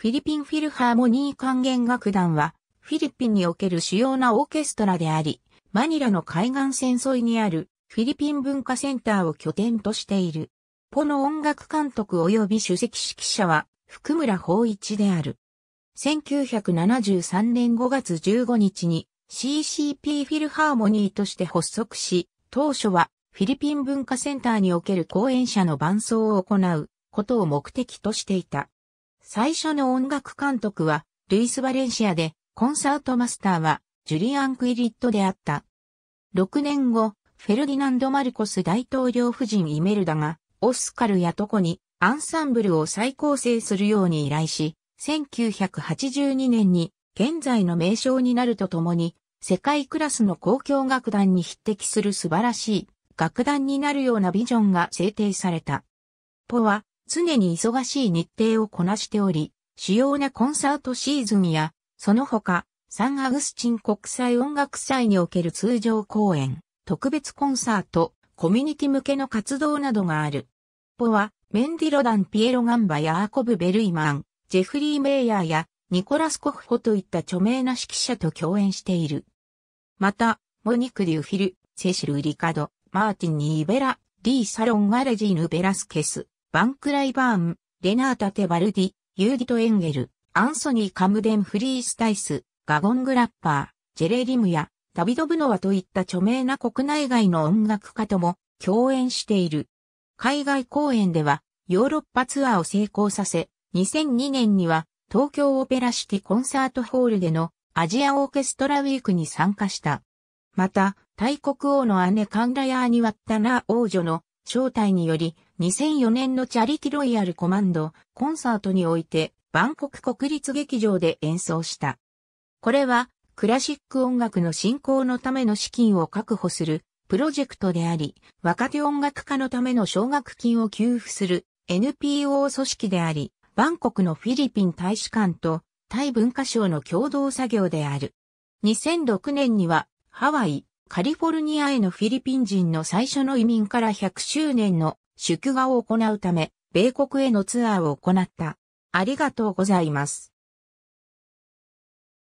フィリピンフィルハーモニー管弦楽団は、フィリピンにおける主要なオーケストラであり、マニラの海岸線沿いにあるフィリピン文化センターを拠点としている。ポの音楽監督及び首席指揮者は、福村法一である。1973年5月15日に CCP フィルハーモニーとして発足し、当初はフィリピン文化センターにおける講演者の伴奏を行うことを目的としていた。最初の音楽監督は、ルイス・バレンシアで、コンサートマスターは、ジュリアン・クイリットであった。6年後、フェルディナンド・マルコス大統領夫人イメルダが、オスカルやトコにアンサンブルを再構成するように依頼し、1982年に現在の名称になるとともに、世界クラスの公共楽団に匹敵する素晴らしい楽団になるようなビジョンが制定された。ポは常に忙しい日程をこなしており、主要なコンサートシーズンや、その他、サンアグスチン国際音楽祭における通常公演、特別コンサート、コミュニティ向けの活動などがある。ポは、メンディロダン・ピエロ・ガンバやアーコブ・ベルイマン、ジェフリー・メイヤーやニコラス・コフホといった著名な指揮者と共演している。また、モニク・デュ・フィル、セシル・リカド、マーティン・イーベラ、リー・サロン・アレジーヌ・ベラスケス、バンクライバーン、レナータ・テ・バルディ、ユーディト・エンゲル、アンソニー・カムデン・フリースタイス、ガゴン・グラッパー、ジェレリムや、ダビド・ブノワといった著名な国内外の音楽家とも共演している。海外公演では、ヨーロッパツアーを成功させ、2002年には、東京オペラシティコンサートホールでのアジアオーケストラウィークに参加した。また、大国王の姉カンラヤーニワッタナー王女の招待により、2004年のチャリティロイヤルコマンドコンサートにおいてバンコク国立劇場で演奏した。これはクラシック音楽の振興のための資金を確保するプロジェクトであり、若手音楽家のための奨学金を給付する NPO 組織であり、バンコクのフィリピン大使館とタイ文化省の共同作業である。2006年にはハワイ、カリフォルニアへのフィリピン人の最初の移民から100周年の祝賀を行うため、米国へのツアーを行った。ありがとうございます。